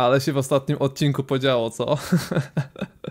Ale się w ostatnim odcinku podziało, co?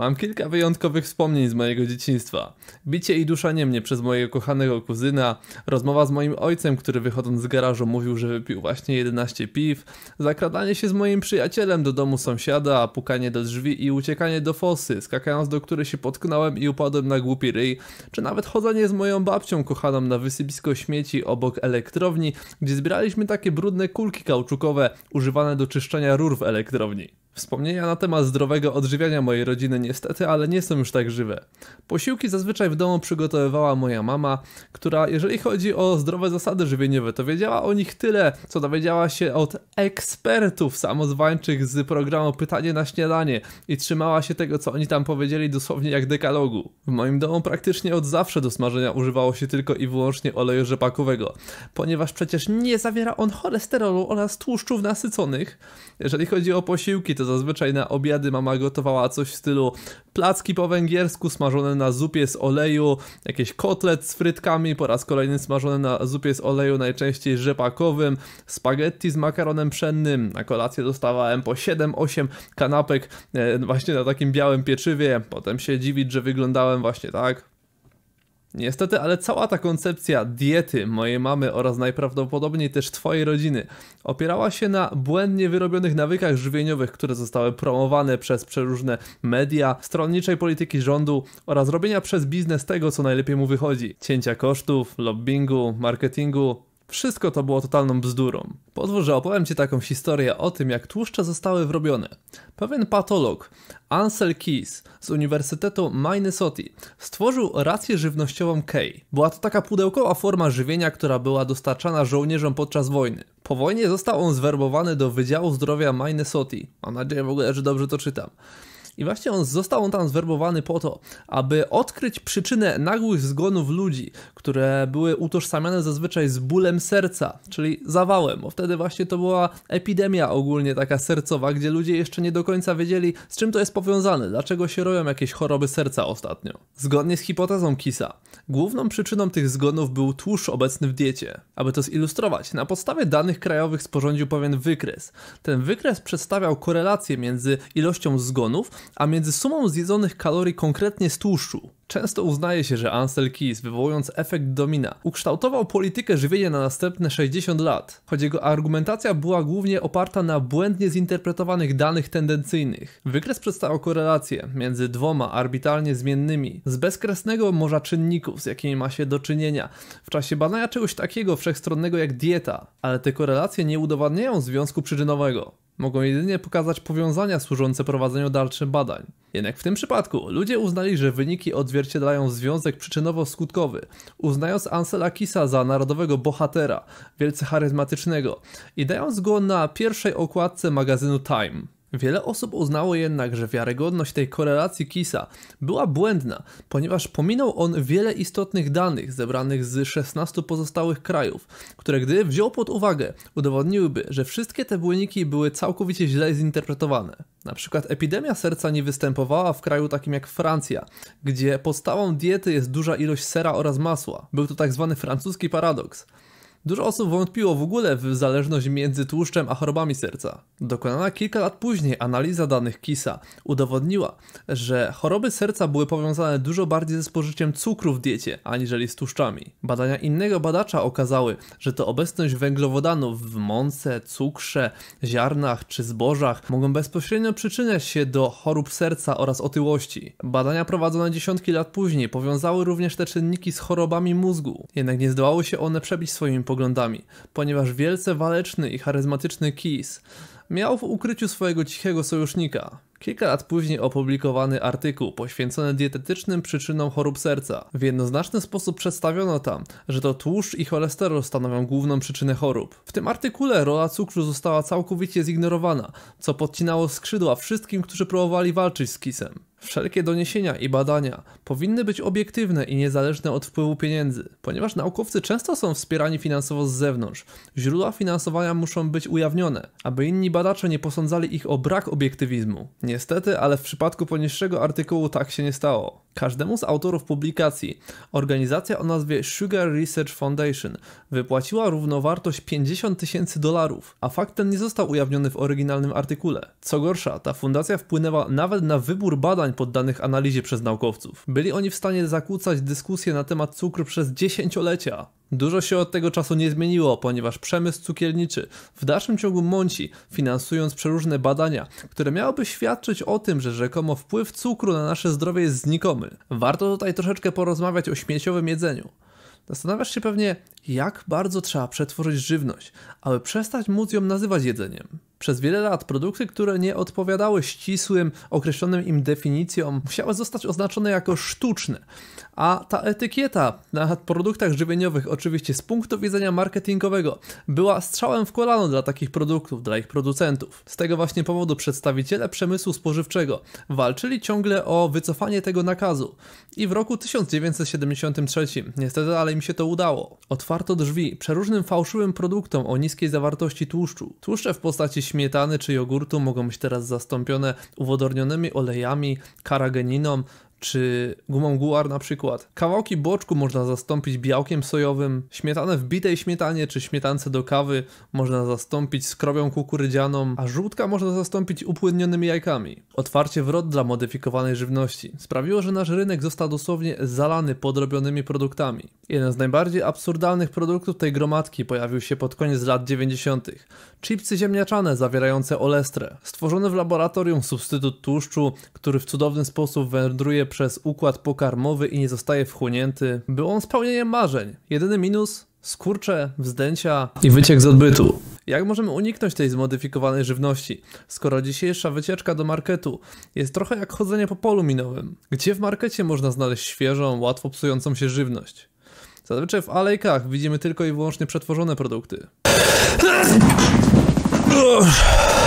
Mam kilka wyjątkowych wspomnień z mojego dzieciństwa. Bicie i duszenie mnie przez mojego kochanego kuzyna, rozmowa z moim ojcem, który wychodząc z garażu mówił, że wypił właśnie 11 piw, zakradanie się z moim przyjacielem do domu sąsiada, pukanie do drzwi i uciekanie do fosy, skakając do której się potknąłem i upadłem na głupi ryj, czy nawet chodzenie z moją babcią kochaną na wysypisko śmieci obok elektrowni, gdzie zbieraliśmy takie brudne kulki kauczukowe używane do czyszczenia rur w elektrowni. Wspomnienia na temat zdrowego odżywiania mojej rodziny niestety, ale nie są już tak żywe. Posiłki zazwyczaj w domu przygotowywała moja mama, która jeżeli chodzi o zdrowe zasady żywieniowe, to wiedziała o nich tyle, co dowiedziała się od ekspertów samozwańczych z programu Pytanie na śniadanie i trzymała się tego, co oni tam powiedzieli dosłownie jak dekalogu. W moim domu praktycznie od zawsze do smażenia używało się tylko i wyłącznie oleju rzepakowego, ponieważ przecież nie zawiera on cholesterolu oraz tłuszczów nasyconych. Jeżeli chodzi o posiłki, to zazwyczaj na obiady mama gotowała coś w stylu placki po węgiersku smażone na zupie z oleju, jakieś kotlet z frytkami, po raz kolejny smażone na zupie z oleju, najczęściej rzepakowym, spaghetti z makaronem pszennym. Na kolację dostawałem po 7-8 kanapek e, właśnie na takim białym pieczywie. Potem się dziwić, że wyglądałem właśnie tak. Niestety, ale cała ta koncepcja diety mojej mamy oraz najprawdopodobniej też twojej rodziny opierała się na błędnie wyrobionych nawykach żywieniowych, które zostały promowane przez przeróżne media, stronniczej polityki rządu oraz robienia przez biznes tego, co najlepiej mu wychodzi. Cięcia kosztów, lobbingu, marketingu, wszystko to było totalną bzdurą. Pozwól, że opowiem Ci taką historię o tym, jak tłuszcze zostały wrobione. Pewien patolog, Ansel Keys z Uniwersytetu Minnesoty, stworzył rację żywnościową K. Była to taka pudełkowa forma żywienia, która była dostarczana żołnierzom podczas wojny. Po wojnie został on zwerbowany do Wydziału Zdrowia Minnesoty. Mam nadzieję w ogóle, że dobrze to czytam i właśnie on został on tam zwerbowany po to, aby odkryć przyczynę nagłych zgonów ludzi, które były utożsamiane zazwyczaj z bólem serca, czyli zawałem, bo wtedy właśnie to była epidemia ogólnie taka sercowa, gdzie ludzie jeszcze nie do końca wiedzieli, z czym to jest powiązane, dlaczego się robią jakieś choroby serca ostatnio. Zgodnie z hipotezą Kisa, główną przyczyną tych zgonów był tłuszcz obecny w diecie. Aby to zilustrować, na podstawie danych krajowych sporządził pewien wykres. Ten wykres przedstawiał korelację między ilością zgonów a między sumą zjedzonych kalorii konkretnie z tłuszczu. Często uznaje się, że Ansel Keys, wywołując efekt domina, ukształtował politykę żywienia na następne 60 lat, choć jego argumentacja była głównie oparta na błędnie zinterpretowanych danych tendencyjnych. Wykres przedstawiał korelację między dwoma arbitralnie zmiennymi z bezkresnego morza czynników, z jakimi ma się do czynienia w czasie badania czegoś takiego wszechstronnego jak dieta, ale te korelacje nie udowadniają związku przyczynowego mogą jedynie pokazać powiązania służące prowadzeniu dalszych badań. Jednak w tym przypadku ludzie uznali, że wyniki odzwierciedlają związek przyczynowo-skutkowy, uznając Ansela Kisa za narodowego bohatera, wielce charyzmatycznego i dając go na pierwszej okładce magazynu Time. Wiele osób uznało jednak, że wiarygodność tej korelacji Kisa była błędna, ponieważ pominął on wiele istotnych danych zebranych z 16 pozostałych krajów, które gdy wziął pod uwagę, udowodniłyby, że wszystkie te błyniki były całkowicie źle zinterpretowane. Na przykład epidemia serca nie występowała w kraju takim jak Francja, gdzie podstawą diety jest duża ilość sera oraz masła. Był to tak zwany francuski paradoks. Dużo osób wątpiło w ogóle w zależność między tłuszczem a chorobami serca. Dokonana kilka lat później analiza danych KISA udowodniła, że choroby serca były powiązane dużo bardziej ze spożyciem cukru w diecie aniżeli z tłuszczami. Badania innego badacza okazały, że to obecność węglowodanów w mące, cukrze, ziarnach czy zbożach mogą bezpośrednio przyczyniać się do chorób serca oraz otyłości. Badania prowadzone dziesiątki lat później powiązały również te czynniki z chorobami mózgu, jednak nie zdołały się one przebić swoimi poglądami, ponieważ wielce waleczny i charyzmatyczny Kiss miał w ukryciu swojego cichego sojusznika. Kilka lat później opublikowany artykuł poświęcony dietetycznym przyczynom chorób serca. W jednoznaczny sposób przedstawiono tam, że to tłuszcz i cholesterol stanowią główną przyczynę chorób. W tym artykule rola cukru została całkowicie zignorowana, co podcinało skrzydła wszystkim, którzy próbowali walczyć z kisem. Wszelkie doniesienia i badania powinny być obiektywne i niezależne od wpływu pieniędzy, ponieważ naukowcy często są wspierani finansowo z zewnątrz. Źródła finansowania muszą być ujawnione, aby inni badacze nie posądzali ich o brak obiektywizmu. Niestety, ale w przypadku poniższego artykułu tak się nie stało. Każdemu z autorów publikacji organizacja o nazwie Sugar Research Foundation wypłaciła równowartość 50 tysięcy dolarów, a fakt ten nie został ujawniony w oryginalnym artykule. Co gorsza, ta fundacja wpłynęła nawet na wybór badań poddanych analizie przez naukowców. Byli oni w stanie zakłócać dyskusję na temat cukru przez dziesięciolecia. Dużo się od tego czasu nie zmieniło, ponieważ przemysł cukierniczy w dalszym ciągu mąci, finansując przeróżne badania, które miałyby świadczyć o tym, że rzekomo wpływ cukru na nasze zdrowie jest znikomy. Warto tutaj troszeczkę porozmawiać o śmieciowym jedzeniu. Zastanawiasz się pewnie, jak bardzo trzeba przetworzyć żywność, aby przestać móc ją nazywać jedzeniem. Przez wiele lat produkty, które nie odpowiadały ścisłym, określonym im definicjom, musiały zostać oznaczone jako sztuczne. A ta etykieta na produktach żywieniowych, oczywiście z punktu widzenia marketingowego, była strzałem w kolano dla takich produktów, dla ich producentów. Z tego właśnie powodu przedstawiciele przemysłu spożywczego walczyli ciągle o wycofanie tego nakazu. I w roku 1973, niestety, ale im się to udało, otwarto drzwi przeróżnym fałszywym produktom o niskiej zawartości tłuszczu. Tłuszcze w postaci śmietany czy jogurtu mogą być teraz zastąpione uwodornionymi olejami, karageniną, czy gumą guar na przykład. Kawałki boczku można zastąpić białkiem sojowym, śmietanę w bitej śmietanie czy śmietance do kawy można zastąpić skrobią kukurydzianą, a żółtka można zastąpić upłynnionymi jajkami. Otwarcie wrot dla modyfikowanej żywności sprawiło, że nasz rynek został dosłownie zalany podrobionymi produktami. Jeden z najbardziej absurdalnych produktów tej gromadki pojawił się pod koniec lat 90. Chipsy ziemniaczane zawierające olestrę. Stworzony w laboratorium substytut tłuszczu, który w cudowny sposób wędruje przez układ pokarmowy i nie zostaje wchłonięty, był on spełnieniem marzeń. Jedyny minus? Skurcze, wzdęcia i wyciek z odbytu. Jak możemy uniknąć tej zmodyfikowanej żywności, skoro dzisiejsza wycieczka do marketu jest trochę jak chodzenie po polu minowym? Gdzie w markecie można znaleźć świeżą, łatwo psującą się żywność? Zazwyczaj w alejkach widzimy tylko i wyłącznie przetworzone produkty.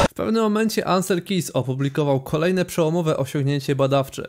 W pewnym momencie Ansel Keys opublikował kolejne przełomowe osiągnięcie badawcze,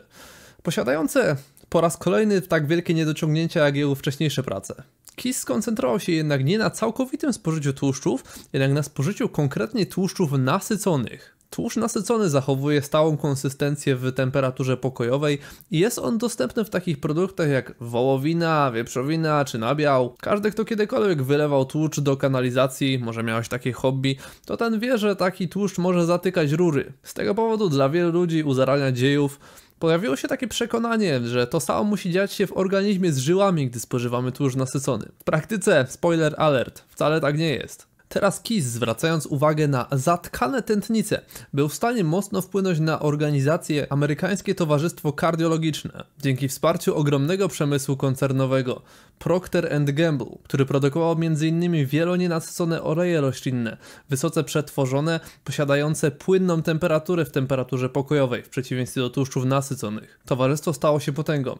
posiadające po raz kolejny tak wielkie niedociągnięcia jak jego wcześniejsze prace. Keys skoncentrował się jednak nie na całkowitym spożyciu tłuszczów, jednak na spożyciu konkretnie tłuszczów nasyconych. Tłuszcz nasycony zachowuje stałą konsystencję w temperaturze pokojowej i jest on dostępny w takich produktach jak wołowina, wieprzowina czy nabiał. Każdy, kto kiedykolwiek wylewał tłuszcz do kanalizacji, może miałeś takie hobby, to ten wie, że taki tłuszcz może zatykać rury. Z tego powodu dla wielu ludzi u zarania dziejów Pojawiło się takie przekonanie, że to samo musi dziać się w organizmie z żyłami, gdy spożywamy tłuszcz nasycony. W praktyce, spoiler alert, wcale tak nie jest. Teraz Kiss, zwracając uwagę na zatkane tętnice, był w stanie mocno wpłynąć na organizację Amerykańskie Towarzystwo Kardiologiczne dzięki wsparciu ogromnego przemysłu koncernowego Procter Gamble, który produkował m.in. wielonienasycone oleje roślinne, wysoce przetworzone, posiadające płynną temperaturę w temperaturze pokojowej w przeciwieństwie do tłuszczów nasyconych. Towarzystwo stało się potęgą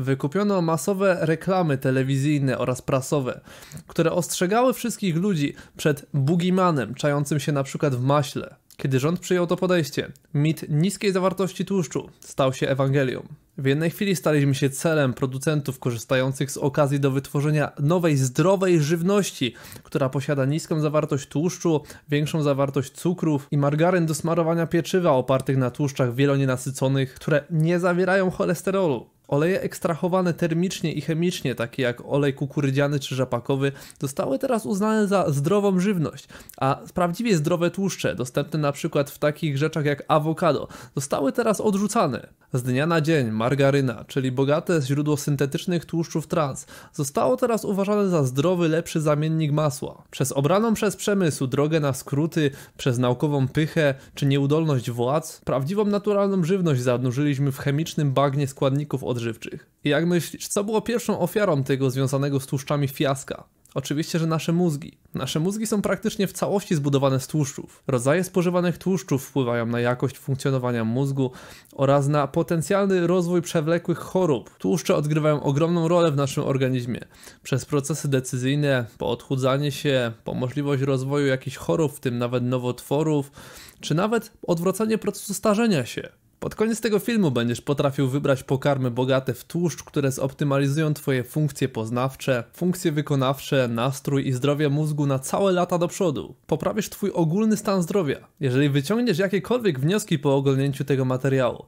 wykupiono masowe reklamy telewizyjne oraz prasowe, które ostrzegały wszystkich ludzi przed bugimanem czającym się na przykład w maśle. Kiedy rząd przyjął to podejście, mit niskiej zawartości tłuszczu stał się Ewangelią. W jednej chwili staliśmy się celem producentów korzystających z okazji do wytworzenia nowej, zdrowej żywności, która posiada niską zawartość tłuszczu, większą zawartość cukrów i margaryn do smarowania pieczywa opartych na tłuszczach wielonienasyconych, które nie zawierają cholesterolu. Oleje ekstrahowane termicznie i chemicznie, takie jak olej kukurydziany czy rzepakowy, zostały teraz uznane za zdrową żywność, a prawdziwie zdrowe tłuszcze, dostępne na przykład w takich rzeczach jak awokado, zostały teraz odrzucane. Z dnia na dzień margaryna, czyli bogate źródło syntetycznych tłuszczów trans, zostało teraz uważane za zdrowy, lepszy zamiennik masła. Przez obraną przez przemysł drogę na skróty, przez naukową pychę czy nieudolność władz, prawdziwą naturalną żywność zanurzyliśmy w chemicznym bagnie składników od odżywczych. Jak myślisz, co było pierwszą ofiarą tego związanego z tłuszczami fiaska? Oczywiście, że nasze mózgi. Nasze mózgi są praktycznie w całości zbudowane z tłuszczów. Rodzaje spożywanych tłuszczów wpływają na jakość funkcjonowania mózgu oraz na potencjalny rozwój przewlekłych chorób. Tłuszcze odgrywają ogromną rolę w naszym organizmie. Przez procesy decyzyjne, po odchudzanie się, po możliwość rozwoju jakichś chorób, w tym nawet nowotworów, czy nawet odwracanie procesu starzenia się. Pod koniec tego filmu będziesz potrafił wybrać pokarmy bogate w tłuszcz, które zoptymalizują Twoje funkcje poznawcze, funkcje wykonawcze, nastrój i zdrowie mózgu na całe lata do przodu. Poprawisz Twój ogólny stan zdrowia. Jeżeli wyciągniesz jakiekolwiek wnioski po oglądnięciu tego materiału,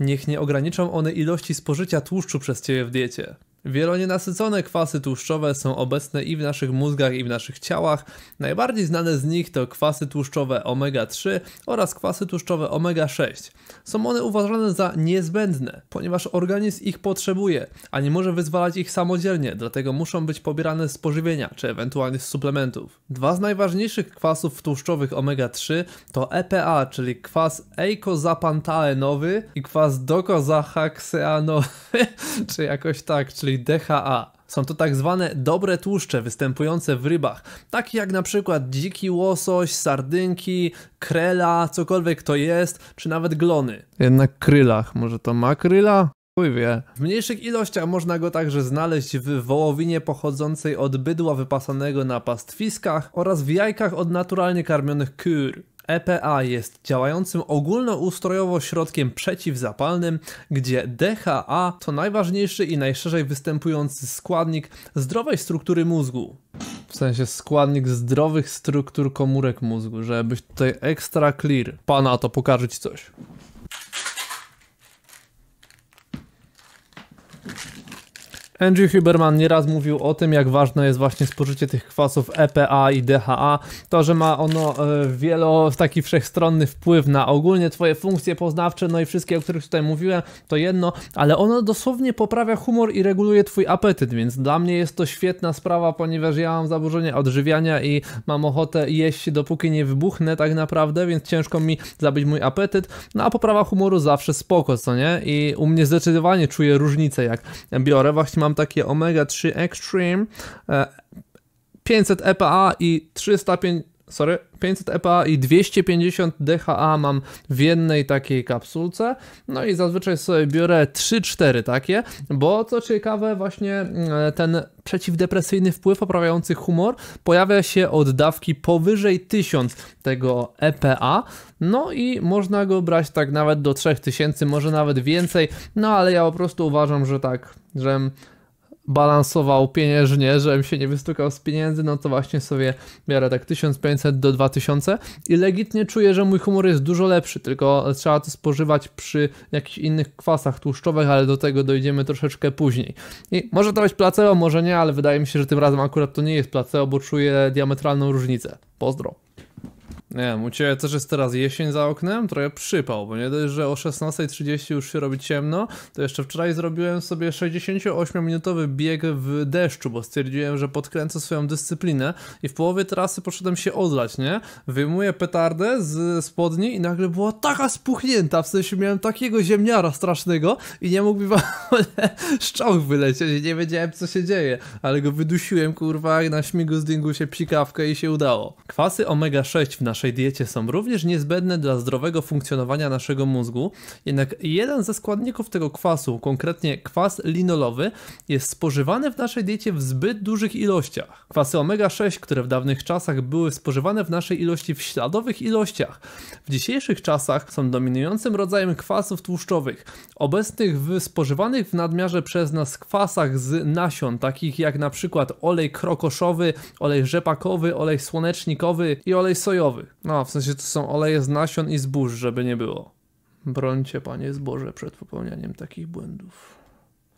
niech nie ograniczą one ilości spożycia tłuszczu przez Ciebie w diecie. Wielonienasycone kwasy tłuszczowe są obecne i w naszych mózgach, i w naszych ciałach. Najbardziej znane z nich to kwasy tłuszczowe omega-3 oraz kwasy tłuszczowe omega-6. Są one uważane za niezbędne, ponieważ organizm ich potrzebuje, a nie może wyzwalać ich samodzielnie, dlatego muszą być pobierane z pożywienia czy ewentualnie z suplementów. Dwa z najważniejszych kwasów tłuszczowych omega-3 to EPA, czyli kwas eikozapantanowy i kwas dokozahakseanowy, czy jakoś tak, czyli czyli DHA. Są to tak zwane dobre tłuszcze występujące w rybach, takie jak na przykład dziki łosoś, sardynki, krela, cokolwiek to jest, czy nawet glony. Jednak krylach, może to ma kryla? Chuj wie. W mniejszych ilościach można go także znaleźć w wołowinie pochodzącej od bydła wypasanego na pastwiskach oraz w jajkach od naturalnie karmionych kur. EPA jest działającym ogólnoustrojowo środkiem przeciwzapalnym, gdzie DHA to najważniejszy i najszerzej występujący składnik zdrowej struktury mózgu. W sensie składnik zdrowych struktur komórek mózgu, żebyś tutaj extra clear. Pana to pokaże ci coś. Andrew Huberman nieraz mówił o tym, jak ważne jest właśnie spożycie tych kwasów EPA i DHA. To, że ma ono e, wielo, taki wszechstronny wpływ na ogólnie twoje funkcje poznawcze, no i wszystkie, o których tutaj mówiłem, to jedno, ale ono dosłownie poprawia humor i reguluje twój apetyt, więc dla mnie jest to świetna sprawa, ponieważ ja mam zaburzenie odżywiania i mam ochotę jeść dopóki nie wybuchnę tak naprawdę, więc ciężko mi zabić mój apetyt, no a poprawa humoru zawsze spoko, co nie? I u mnie zdecydowanie czuję różnicę, jak biorę, właśnie mam takie Omega 3 Extreme, 500 e, EPA i 305 sorry, 500 EPA i 250 DHA mam w jednej takiej kapsułce. No i zazwyczaj sobie biorę 3-4 takie, bo co ciekawe, właśnie e, ten przeciwdepresyjny wpływ poprawiający humor pojawia się od dawki powyżej 1000 tego EPA. No i można go brać tak nawet do 3000, może nawet więcej. No ale ja po prostu uważam, że tak, że balansował pieniężnie, żebym się nie wystukał z pieniędzy, no to właśnie sobie biorę tak 1500 do 2000 i legitnie czuję, że mój humor jest dużo lepszy, tylko trzeba to spożywać przy jakichś innych kwasach tłuszczowych, ale do tego dojdziemy troszeczkę później. I może to być placebo, może nie, ale wydaje mi się, że tym razem akurat to nie jest placebo, bo czuję diametralną różnicę. Pozdro. Nie wiem, u Ciebie też jest teraz jesień za oknem, trochę przypał, bo nie dość, że o 16.30 już się robi ciemno, to jeszcze wczoraj zrobiłem sobie 68-minutowy bieg w deszczu, bo stwierdziłem, że podkręcę swoją dyscyplinę i w połowie trasy poszedłem się odlać, nie? Wyjmuję petardę z spodni i nagle była taka spuchnięta, w sensie miałem takiego ziemniara strasznego i nie mógł mi w ogóle szczoch wylecieć nie wiedziałem co się dzieje, ale go wydusiłem kurwa i na śmigu zdjęgu się psikawkę i się udało. Kwasy omega-6 w naszej naszej diecie są również niezbędne dla zdrowego funkcjonowania naszego mózgu, jednak jeden ze składników tego kwasu, konkretnie kwas linolowy, jest spożywany w naszej diecie w zbyt dużych ilościach. Kwasy omega-6, które w dawnych czasach były spożywane w naszej ilości w śladowych ilościach, w dzisiejszych czasach są dominującym rodzajem kwasów tłuszczowych, obecnych w spożywanych w nadmiarze przez nas kwasach z nasion, takich jak na przykład olej krokoszowy, olej rzepakowy, olej słonecznikowy i olej sojowy. No, w sensie to są oleje z nasion i zbóż, żeby nie było. Brońcie, panie zboże, przed popełnianiem takich błędów.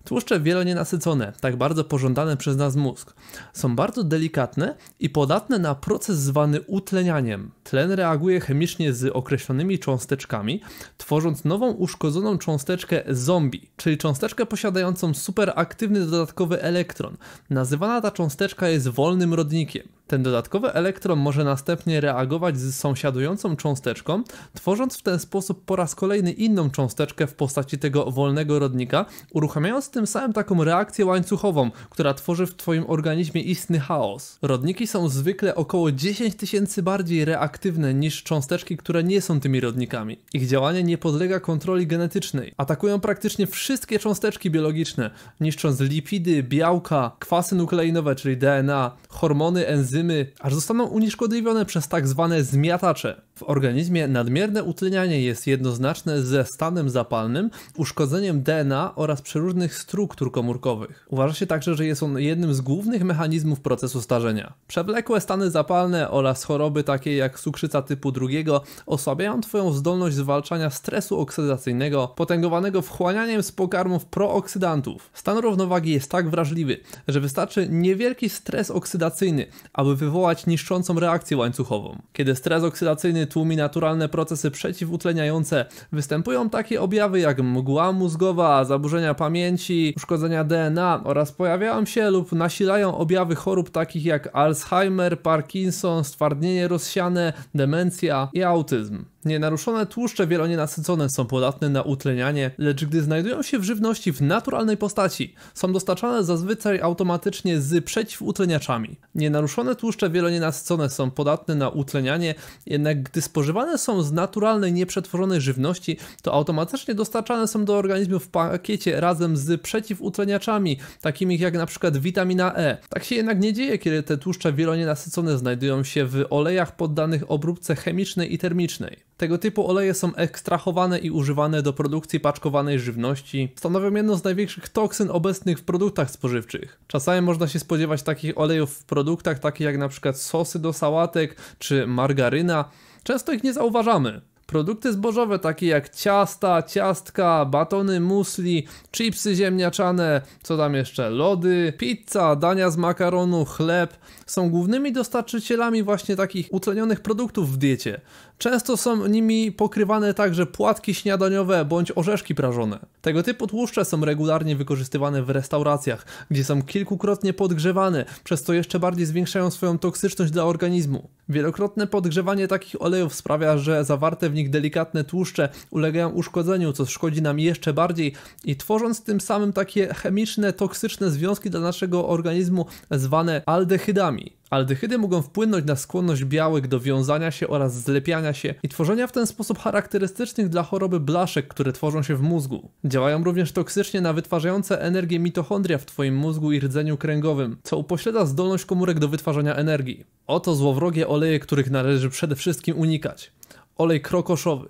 Tłuszcze wielonienasycone, tak bardzo pożądane przez nas mózg, są bardzo delikatne i podatne na proces zwany utlenianiem. Tlen reaguje chemicznie z określonymi cząsteczkami, tworząc nową uszkodzoną cząsteczkę zombie, czyli cząsteczkę posiadającą superaktywny dodatkowy elektron. Nazywana ta cząsteczka jest wolnym rodnikiem. Ten dodatkowy elektron może następnie reagować z sąsiadującą cząsteczką, tworząc w ten sposób po raz kolejny inną cząsteczkę w postaci tego wolnego rodnika, uruchamiając tym samym taką reakcję łańcuchową, która tworzy w Twoim organizmie istny chaos. Rodniki są zwykle około 10 tysięcy bardziej reaktywne niż cząsteczki, które nie są tymi rodnikami. Ich działanie nie podlega kontroli genetycznej. Atakują praktycznie wszystkie cząsteczki biologiczne, niszcząc lipidy, białka, kwasy nukleinowe, czyli DNA, hormony, enzymy, aż zostaną unieszkodliwione przez tak zwane zmiatacze. W organizmie nadmierne utlenianie jest jednoznaczne ze stanem zapalnym, uszkodzeniem DNA oraz przeróżnych struktur komórkowych. Uważa się także, że jest on jednym z głównych mechanizmów procesu starzenia. Przewlekłe stany zapalne oraz choroby takie jak cukrzyca typu drugiego osłabiają Twoją zdolność zwalczania stresu oksydacyjnego, potęgowanego wchłanianiem z pokarmów prooksydantów. Stan równowagi jest tak wrażliwy, że wystarczy niewielki stres oksydacyjny, aby wywołać niszczącą reakcję łańcuchową. Kiedy stres oksydacyjny tłumi naturalne procesy przeciwutleniające. Występują takie objawy jak mgła mózgowa, zaburzenia pamięci, uszkodzenia DNA oraz pojawiają się lub nasilają objawy chorób takich jak Alzheimer, Parkinson, stwardnienie rozsiane, demencja i autyzm. Nienaruszone tłuszcze wielonienasycone są podatne na utlenianie, lecz gdy znajdują się w żywności w naturalnej postaci, są dostarczane zazwyczaj automatycznie z przeciwutleniaczami. Nienaruszone tłuszcze wielonienasycone są podatne na utlenianie, jednak gdy spożywane są z naturalnej, nieprzetworzonej żywności, to automatycznie dostarczane są do organizmu w pakiecie razem z przeciwutleniaczami, takimi jak np. witamina E. Tak się jednak nie dzieje, kiedy te tłuszcze wielonienasycone znajdują się w olejach poddanych obróbce chemicznej i termicznej. Tego typu oleje są ekstrahowane i używane do produkcji paczkowanej żywności. Stanowią jedno z największych toksyn obecnych w produktach spożywczych. Czasami można się spodziewać takich olejów w produktach takich jak np. sosy do sałatek czy margaryna. Często ich nie zauważamy. Produkty zbożowe takie jak ciasta, ciastka, batony musli, chipsy ziemniaczane, co tam jeszcze, lody, pizza, dania z makaronu, chleb są głównymi dostarczycielami właśnie takich utlenionych produktów w diecie. Często są nimi pokrywane także płatki śniadaniowe bądź orzeszki prażone. Tego typu tłuszcze są regularnie wykorzystywane w restauracjach, gdzie są kilkukrotnie podgrzewane, przez co jeszcze bardziej zwiększają swoją toksyczność dla organizmu. Wielokrotne podgrzewanie takich olejów sprawia, że zawarte w nich delikatne tłuszcze ulegają uszkodzeniu, co szkodzi nam jeszcze bardziej i tworząc tym samym takie chemiczne, toksyczne związki dla naszego organizmu zwane aldehydami. Aldehydy mogą wpłynąć na skłonność białek do wiązania się oraz zlepiania się i tworzenia w ten sposób charakterystycznych dla choroby blaszek, które tworzą się w mózgu. Działają również toksycznie na wytwarzające energię mitochondria w Twoim mózgu i rdzeniu kręgowym, co upośledza zdolność komórek do wytwarzania energii. Oto złowrogie oleje, których należy przede wszystkim unikać. Olej krokoszowy,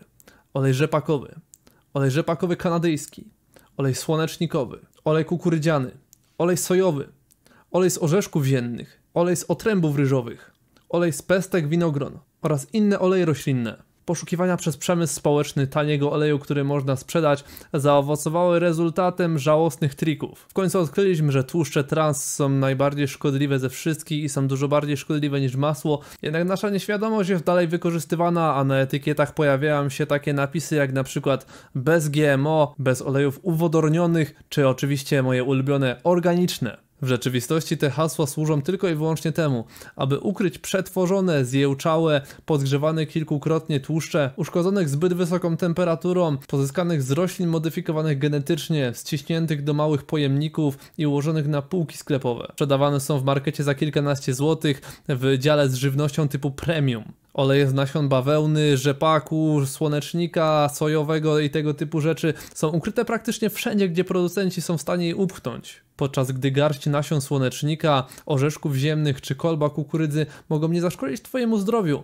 olej rzepakowy, olej rzepakowy kanadyjski, olej słonecznikowy, olej kukurydziany, olej sojowy, olej z orzeszków ziennych, olej z otrębów ryżowych, olej z pestek winogron oraz inne oleje roślinne. Poszukiwania przez przemysł społeczny taniego oleju, który można sprzedać, zaowocowały rezultatem żałosnych trików. W końcu odkryliśmy, że tłuszcze trans są najbardziej szkodliwe ze wszystkich i są dużo bardziej szkodliwe niż masło, jednak nasza nieświadomość jest dalej wykorzystywana, a na etykietach pojawiają się takie napisy jak na przykład bez GMO, bez olejów uwodornionych, czy oczywiście moje ulubione organiczne. W rzeczywistości te hasła służą tylko i wyłącznie temu, aby ukryć przetworzone, zjełczałe, podgrzewane kilkukrotnie tłuszcze, uszkodzonych zbyt wysoką temperaturą, pozyskanych z roślin modyfikowanych genetycznie, ściśniętych do małych pojemników i ułożonych na półki sklepowe. Sprzedawane są w markecie za kilkanaście złotych w dziale z żywnością typu premium oleje z nasion bawełny, rzepaku, słonecznika, sojowego i tego typu rzeczy są ukryte praktycznie wszędzie, gdzie producenci są w stanie je upchnąć podczas gdy garść nasion słonecznika, orzeszków ziemnych czy kolba kukurydzy mogą nie zaszkodzić Twojemu zdrowiu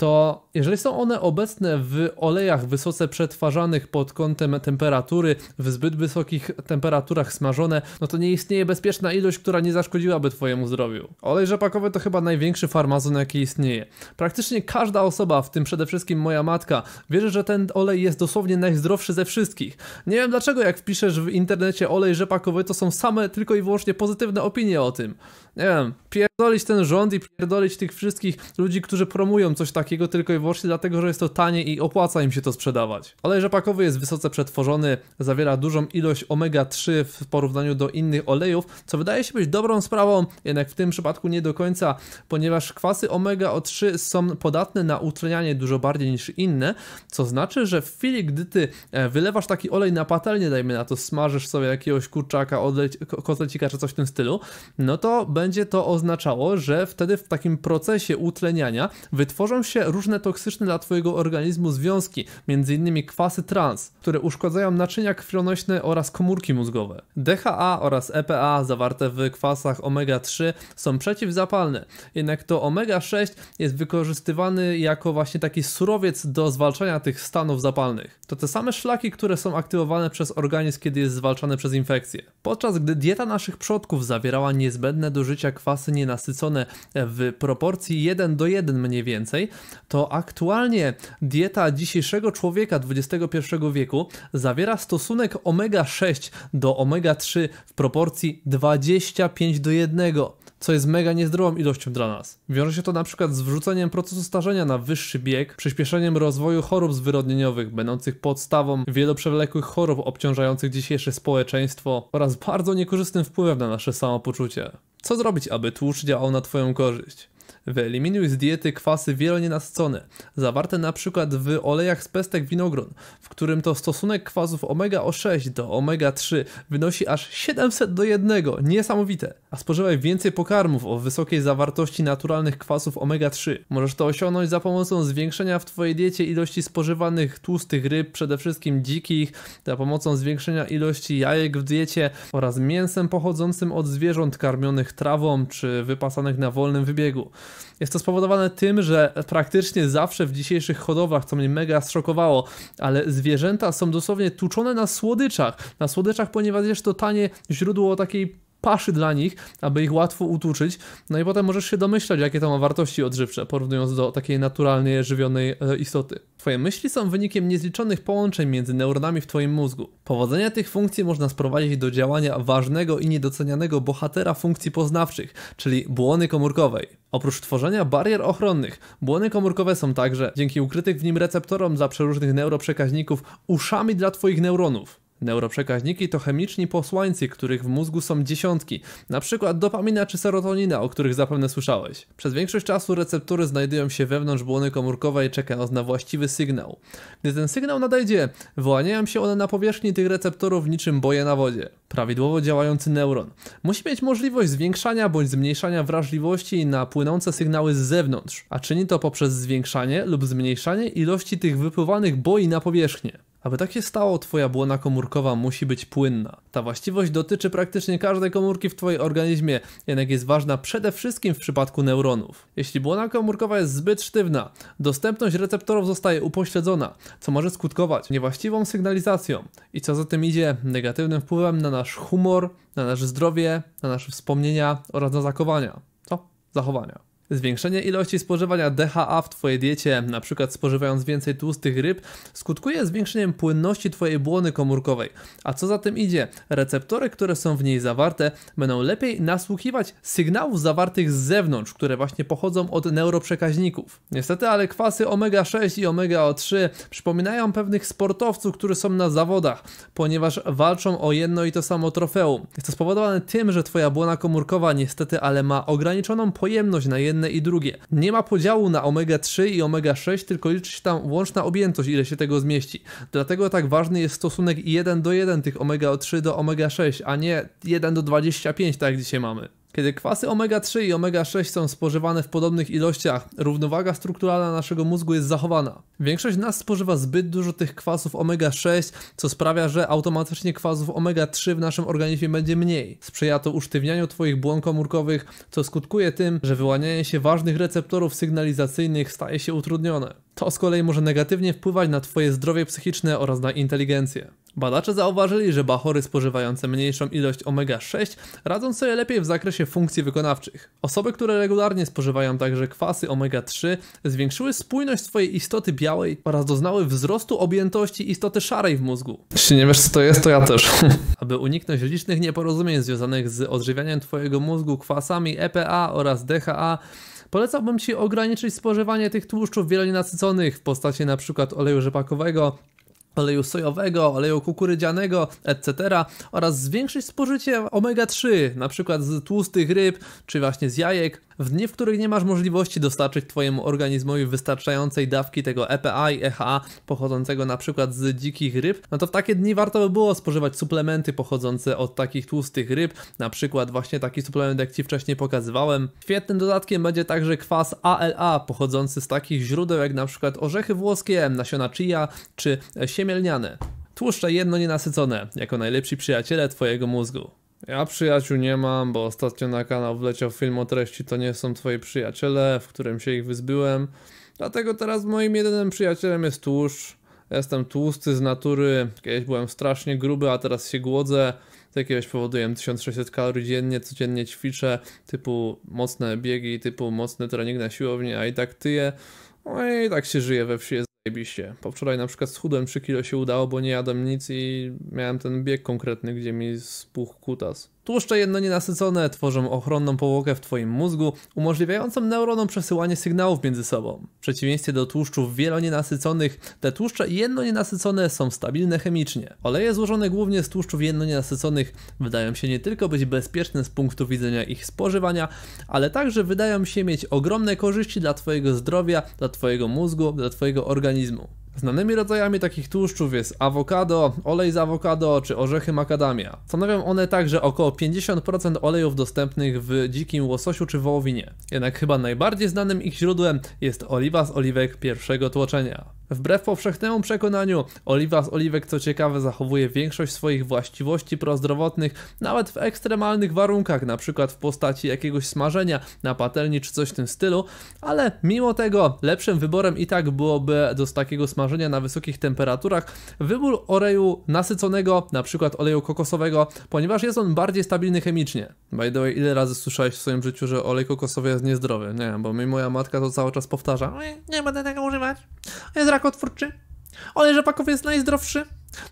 to jeżeli są one obecne w olejach wysoce przetwarzanych pod kątem temperatury, w zbyt wysokich temperaturach smażone, no to nie istnieje bezpieczna ilość, która nie zaszkodziłaby Twojemu zdrowiu. Olej rzepakowy to chyba największy farmazon, jaki istnieje. Praktycznie każda osoba, w tym przede wszystkim moja matka, wierzy, że ten olej jest dosłownie najzdrowszy ze wszystkich. Nie wiem dlaczego, jak wpiszesz w internecie olej rzepakowy, to są same tylko i wyłącznie pozytywne opinie o tym nie wiem, pierdolić ten rząd i pierdolić tych wszystkich ludzi, którzy promują coś takiego tylko i wyłącznie dlatego, że jest to tanie i opłaca im się to sprzedawać. Olej rzepakowy jest wysoce przetworzony, zawiera dużą ilość omega-3 w porównaniu do innych olejów, co wydaje się być dobrą sprawą, jednak w tym przypadku nie do końca, ponieważ kwasy omega-3 są podatne na utlenianie dużo bardziej niż inne, co znaczy, że w chwili, gdy ty e, wylewasz taki olej na patelnię, dajmy na to, smażysz sobie jakiegoś kurczaka, odleć, kotlecika czy coś w tym stylu, no to będzie będzie to oznaczało, że wtedy w takim procesie utleniania wytworzą się różne toksyczne dla Twojego organizmu związki, m.in. kwasy trans, które uszkadzają naczynia krwionośne oraz komórki mózgowe. DHA oraz EPA zawarte w kwasach omega-3 są przeciwzapalne, jednak to omega-6 jest wykorzystywany jako właśnie taki surowiec do zwalczania tych stanów zapalnych. To te same szlaki, które są aktywowane przez organizm, kiedy jest zwalczany przez infekcję. Podczas gdy dieta naszych przodków zawierała niezbędne do spożycia kwasy nienasycone w proporcji 1 do 1 mniej więcej, to aktualnie dieta dzisiejszego człowieka XXI wieku zawiera stosunek omega 6 do omega 3 w proporcji 25 do 1 co jest mega niezdrową ilością dla nas. Wiąże się to na przykład z wrzuceniem procesu starzenia na wyższy bieg, przyspieszeniem rozwoju chorób zwyrodnieniowych, będących podstawą wielu przewlekłych chorób obciążających dzisiejsze społeczeństwo oraz bardzo niekorzystnym wpływem na nasze samopoczucie. Co zrobić, aby tłuszcz działał na Twoją korzyść? Wyeliminuj z diety kwasy wielonienasycone, zawarte np. w olejach z pestek winogron, w którym to stosunek kwasów omega-6 do omega-3 wynosi aż 700 do 1. Niesamowite! A spożywaj więcej pokarmów o wysokiej zawartości naturalnych kwasów omega-3. Możesz to osiągnąć za pomocą zwiększenia w Twojej diecie ilości spożywanych tłustych ryb, przede wszystkim dzikich, za pomocą zwiększenia ilości jajek w diecie oraz mięsem pochodzącym od zwierząt karmionych trawą czy wypasanych na wolnym wybiegu. Jest to spowodowane tym, że praktycznie zawsze w dzisiejszych hodowlach, co mnie mega zszokowało, ale zwierzęta są dosłownie tuczone na słodyczach. Na słodyczach, ponieważ jest to tanie źródło takiej paszy dla nich, aby ich łatwo utuczyć. No i potem możesz się domyślać, jakie to ma wartości odżywcze, porównując do takiej naturalnie żywionej e, istoty. Twoje myśli są wynikiem niezliczonych połączeń między neuronami w Twoim mózgu. Powodzenia tych funkcji można sprowadzić do działania ważnego i niedocenianego bohatera funkcji poznawczych, czyli błony komórkowej. Oprócz tworzenia barier ochronnych, błony komórkowe są także, dzięki ukrytych w nim receptorom dla przeróżnych neuroprzekaźników, uszami dla Twoich neuronów. Neuroprzekaźniki to chemiczni posłańcy, których w mózgu są dziesiątki, na przykład dopamina czy serotonina, o których zapewne słyszałeś. Przez większość czasu receptory znajdują się wewnątrz błony komórkowej, czekając na właściwy sygnał. Gdy ten sygnał nadejdzie, wyłaniają się one na powierzchni tych receptorów niczym boje na wodzie. Prawidłowo działający neuron musi mieć możliwość zwiększania bądź zmniejszania wrażliwości na płynące sygnały z zewnątrz, a czyni to poprzez zwiększanie lub zmniejszanie ilości tych wypływanych boi na powierzchnię. Aby tak się stało, twoja błona komórkowa musi być płynna. Ta właściwość dotyczy praktycznie każdej komórki w twoim organizmie, jednak jest ważna przede wszystkim w przypadku neuronów. Jeśli błona komórkowa jest zbyt sztywna, dostępność receptorów zostaje upośledzona, co może skutkować niewłaściwą sygnalizacją i co za tym idzie, negatywnym wpływem na nasz humor, na nasze zdrowie, na nasze wspomnienia oraz na zachowania. Co? Zachowania. Zwiększenie ilości spożywania DHA w Twojej diecie, np. spożywając więcej tłustych ryb, skutkuje zwiększeniem płynności Twojej błony komórkowej. A co za tym idzie, receptory, które są w niej zawarte, będą lepiej nasłuchiwać sygnałów zawartych z zewnątrz, które właśnie pochodzą od neuroprzekaźników. Niestety, ale kwasy omega-6 i omega-3 przypominają pewnych sportowców, którzy są na zawodach, ponieważ walczą o jedno i to samo trofeum. Jest to spowodowane tym, że Twoja błona komórkowa niestety, ale ma ograniczoną pojemność na jedno jedne i drugie. Nie ma podziału na omega-3 i omega-6, tylko liczy się tam łączna objętość, ile się tego zmieści. Dlatego tak ważny jest stosunek 1 do 1 tych omega-3 do omega-6, a nie 1 do 25, tak jak dzisiaj mamy. Kiedy kwasy omega-3 i omega-6 są spożywane w podobnych ilościach, równowaga strukturalna naszego mózgu jest zachowana. Większość nas spożywa zbyt dużo tych kwasów omega-6, co sprawia, że automatycznie kwasów omega-3 w naszym organizmie będzie mniej. Sprzyja to usztywnianiu Twoich błon komórkowych, co skutkuje tym, że wyłanianie się ważnych receptorów sygnalizacyjnych staje się utrudnione. To z kolei może negatywnie wpływać na Twoje zdrowie psychiczne oraz na inteligencję. Badacze zauważyli, że bachory spożywające mniejszą ilość omega-6 radzą sobie lepiej w zakresie funkcji wykonawczych. Osoby, które regularnie spożywają także kwasy omega-3, zwiększyły spójność swojej istoty białej oraz doznały wzrostu objętości istoty szarej w mózgu. Jeśli nie wiesz co to jest, to ja też. Aby uniknąć licznych nieporozumień związanych z odżywianiem twojego mózgu kwasami EPA oraz DHA, polecałbym Ci ograniczyć spożywanie tych tłuszczów wielonienasyconych w postaci np. oleju rzepakowego, oleju sojowego, oleju kukurydzianego, etc. oraz zwiększyć spożycie omega-3, np. z tłustych ryb czy właśnie z jajek, w dni, w których nie masz możliwości dostarczyć Twojemu organizmowi wystarczającej dawki tego EPA i EHA pochodzącego na przykład z dzikich ryb, no to w takie dni warto by było spożywać suplementy pochodzące od takich tłustych ryb, na przykład właśnie taki suplement, jak Ci wcześniej pokazywałem. Świetnym dodatkiem będzie także kwas ALA pochodzący z takich źródeł jak na przykład orzechy włoskie, nasiona chia czy siemię siemielniane. Tłuszcze jedno nienasycone, jako najlepsi przyjaciele twojego mózgu. Ja przyjaciół nie mam, bo ostatnio na kanał wleciał film o treści To nie są twoi przyjaciele, w którym się ich wyzbyłem. Dlatego teraz moim jedynym przyjacielem jest tłuszcz. Jestem tłusty z natury, kiedyś byłem strasznie gruby, a teraz się głodzę. Z jakiegoś powodu jem 1600 kalorii dziennie, codziennie ćwiczę, typu mocne biegi, typu mocny trening na siłowni, a i tak tyję. No i tak się żyje we wsi, zajebiście. Po wczoraj na przykład schudłem 3 kilo się udało, bo nie jadłem nic i miałem ten bieg konkretny, gdzie mi spuchł kutas. Tłuszcze jednonienasycone tworzą ochronną połogę w Twoim mózgu, umożliwiającą neuronom przesyłanie sygnałów między sobą. W przeciwieństwie do tłuszczów wielonienasyconych, te tłuszcze jednonienasycone są stabilne chemicznie. Oleje złożone głównie z tłuszczów jednonienasyconych wydają się nie tylko być bezpieczne z punktu widzenia ich spożywania, ale także wydają się mieć ogromne korzyści dla Twojego zdrowia, dla Twojego mózgu, dla Twojego organizmu. Znanymi rodzajami takich tłuszczów jest awokado, olej z awokado czy orzechy makadamia. Stanowią one także około 50% olejów dostępnych w dzikim łososiu czy wołowinie. Jednak chyba najbardziej znanym ich źródłem jest oliwa z oliwek pierwszego tłoczenia. Wbrew powszechnemu przekonaniu, oliwa z oliwek co ciekawe zachowuje większość swoich właściwości prozdrowotnych nawet w ekstremalnych warunkach, np. w postaci jakiegoś smażenia na patelni czy coś w tym stylu, ale mimo tego lepszym wyborem i tak byłoby do takiego smażenia na wysokich temperaturach wybór oleju nasyconego, np. oleju kokosowego, ponieważ jest on bardziej stabilny chemicznie. By the way, ile razy słyszałeś w swoim życiu, że olej kokosowy jest niezdrowy? Nie wiem, bo mi moja matka to cały czas powtarza. Nie będę tego używać jest rakotwórczy, olej rzepakow jest najzdrowszy,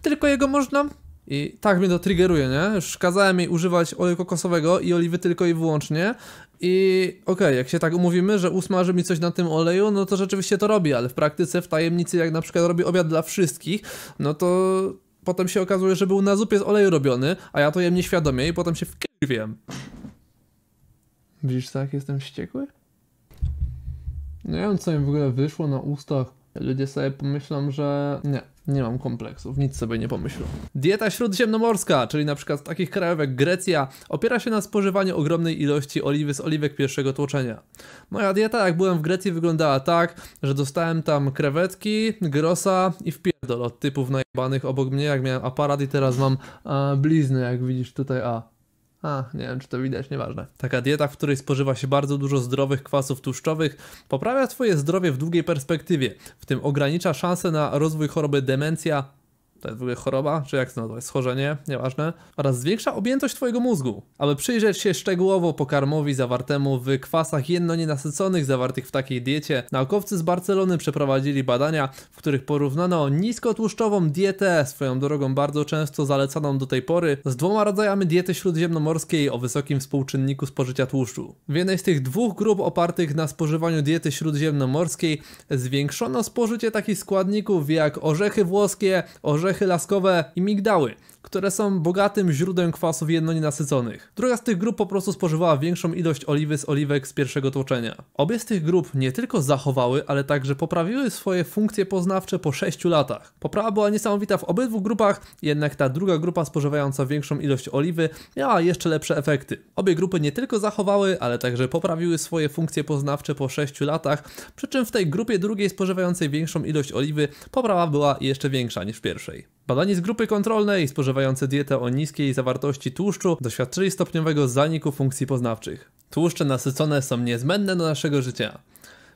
tylko jego można i tak mnie to triggeruje, nie? Już kazałem jej używać oleju kokosowego i oliwy tylko i wyłącznie. I okej, okay, jak się tak umówimy, że usmaży mi coś na tym oleju, no to rzeczywiście to robi, ale w praktyce, w tajemnicy, jak na przykład robi obiad dla wszystkich, no to potem się okazuje, że był na zupie z oleju robiony, a ja to jem nieświadomie i potem się wkurwiam. Widzisz, tak? Jestem wściekły? Nie wiem, co mi w ogóle wyszło na ustach. Ludzie sobie pomyślą, że nie, nie mam kompleksów, nic sobie nie pomyślą. Dieta śródziemnomorska, czyli na przykład z takich krajów jak Grecja, opiera się na spożywaniu ogromnej ilości oliwy z oliwek pierwszego tłoczenia. Moja dieta, jak byłem w Grecji, wyglądała tak, że dostałem tam krewetki, grosa i wpierdol od typów najbanych obok mnie, jak miałem aparat i teraz mam a, e, blizny, jak widzisz tutaj, a a, nie wiem, czy to widać, nieważne. Taka dieta, w której spożywa się bardzo dużo zdrowych kwasów tłuszczowych, poprawia Twoje zdrowie w długiej perspektywie, w tym ogranicza szanse na rozwój choroby demencja, to jest w ogóle choroba, czy jak to nazywa, schorzenie, nieważne, oraz zwiększa objętość Twojego mózgu. Aby przyjrzeć się szczegółowo pokarmowi zawartemu w kwasach jednonienasyconych zawartych w takiej diecie, naukowcy z Barcelony przeprowadzili badania, w których porównano niskotłuszczową dietę, swoją drogą bardzo często zalecaną do tej pory, z dwoma rodzajami diety śródziemnomorskiej o wysokim współczynniku spożycia tłuszczu. W jednej z tych dwóch grup opartych na spożywaniu diety śródziemnomorskiej zwiększono spożycie takich składników jak orzechy włoskie, orzechy orzechy laskowe i migdały które są bogatym źródłem kwasów jednonienasyconych. Druga z tych grup po prostu spożywała większą ilość oliwy z oliwek z pierwszego tłoczenia. Obie z tych grup nie tylko zachowały, ale także poprawiły swoje funkcje poznawcze po 6 latach. Poprawa była niesamowita w obydwu grupach, jednak ta druga grupa spożywająca większą ilość oliwy miała jeszcze lepsze efekty. Obie grupy nie tylko zachowały, ale także poprawiły swoje funkcje poznawcze po 6 latach, przy czym w tej grupie drugiej spożywającej większą ilość oliwy poprawa była jeszcze większa niż w pierwszej. Badani z grupy kontrolnej spożywający dietę o niskiej zawartości tłuszczu doświadczyli stopniowego zaniku funkcji poznawczych. Tłuszcze nasycone są niezbędne do naszego życia.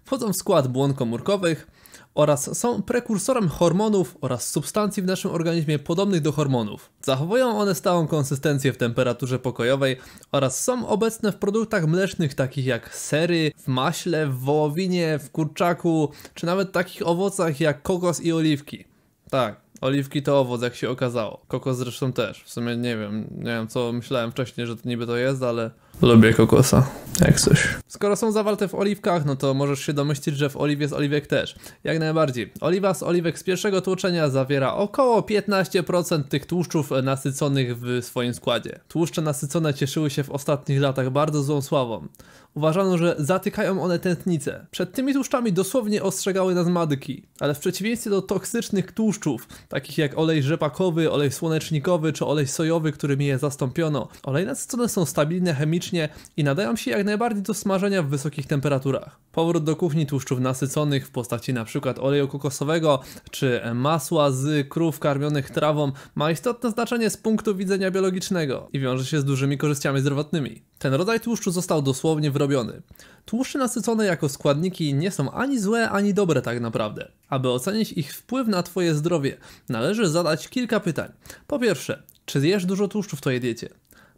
Wchodzą w skład błon komórkowych oraz są prekursorem hormonów oraz substancji w naszym organizmie podobnych do hormonów. Zachowują one stałą konsystencję w temperaturze pokojowej oraz są obecne w produktach mlecznych takich jak sery, w maśle, w wołowinie, w kurczaku czy nawet takich owocach jak kokos i oliwki. Tak, Oliwki to owoc, jak się okazało. Kokos zresztą też. W sumie nie wiem, nie wiem co myślałem wcześniej, że to niby to jest, ale Lubię kokosa. Jak coś. Skoro są zawarte w oliwkach, no to możesz się domyślić, że w oliwie z oliwek też. Jak najbardziej. Oliwa z oliwek z pierwszego tłoczenia zawiera około 15% tych tłuszczów nasyconych w swoim składzie. Tłuszcze nasycone cieszyły się w ostatnich latach bardzo złą sławą. Uważano, że zatykają one tętnice. Przed tymi tłuszczami dosłownie ostrzegały nas madyki, ale w przeciwieństwie do toksycznych tłuszczów, takich jak olej rzepakowy, olej słonecznikowy czy olej sojowy, którymi je zastąpiono, olej nasycone są stabilne chemicznie termicznie i nadają się jak najbardziej do smażenia w wysokich temperaturach. Powrót do kuchni tłuszczów nasyconych w postaci np. oleju kokosowego czy masła z krów karmionych trawą ma istotne znaczenie z punktu widzenia biologicznego i wiąże się z dużymi korzyściami zdrowotnymi. Ten rodzaj tłuszczu został dosłownie wrobiony. Tłuszcze nasycone jako składniki nie są ani złe, ani dobre tak naprawdę. Aby ocenić ich wpływ na Twoje zdrowie, należy zadać kilka pytań. Po pierwsze, czy jesz dużo tłuszczu w Twojej diecie?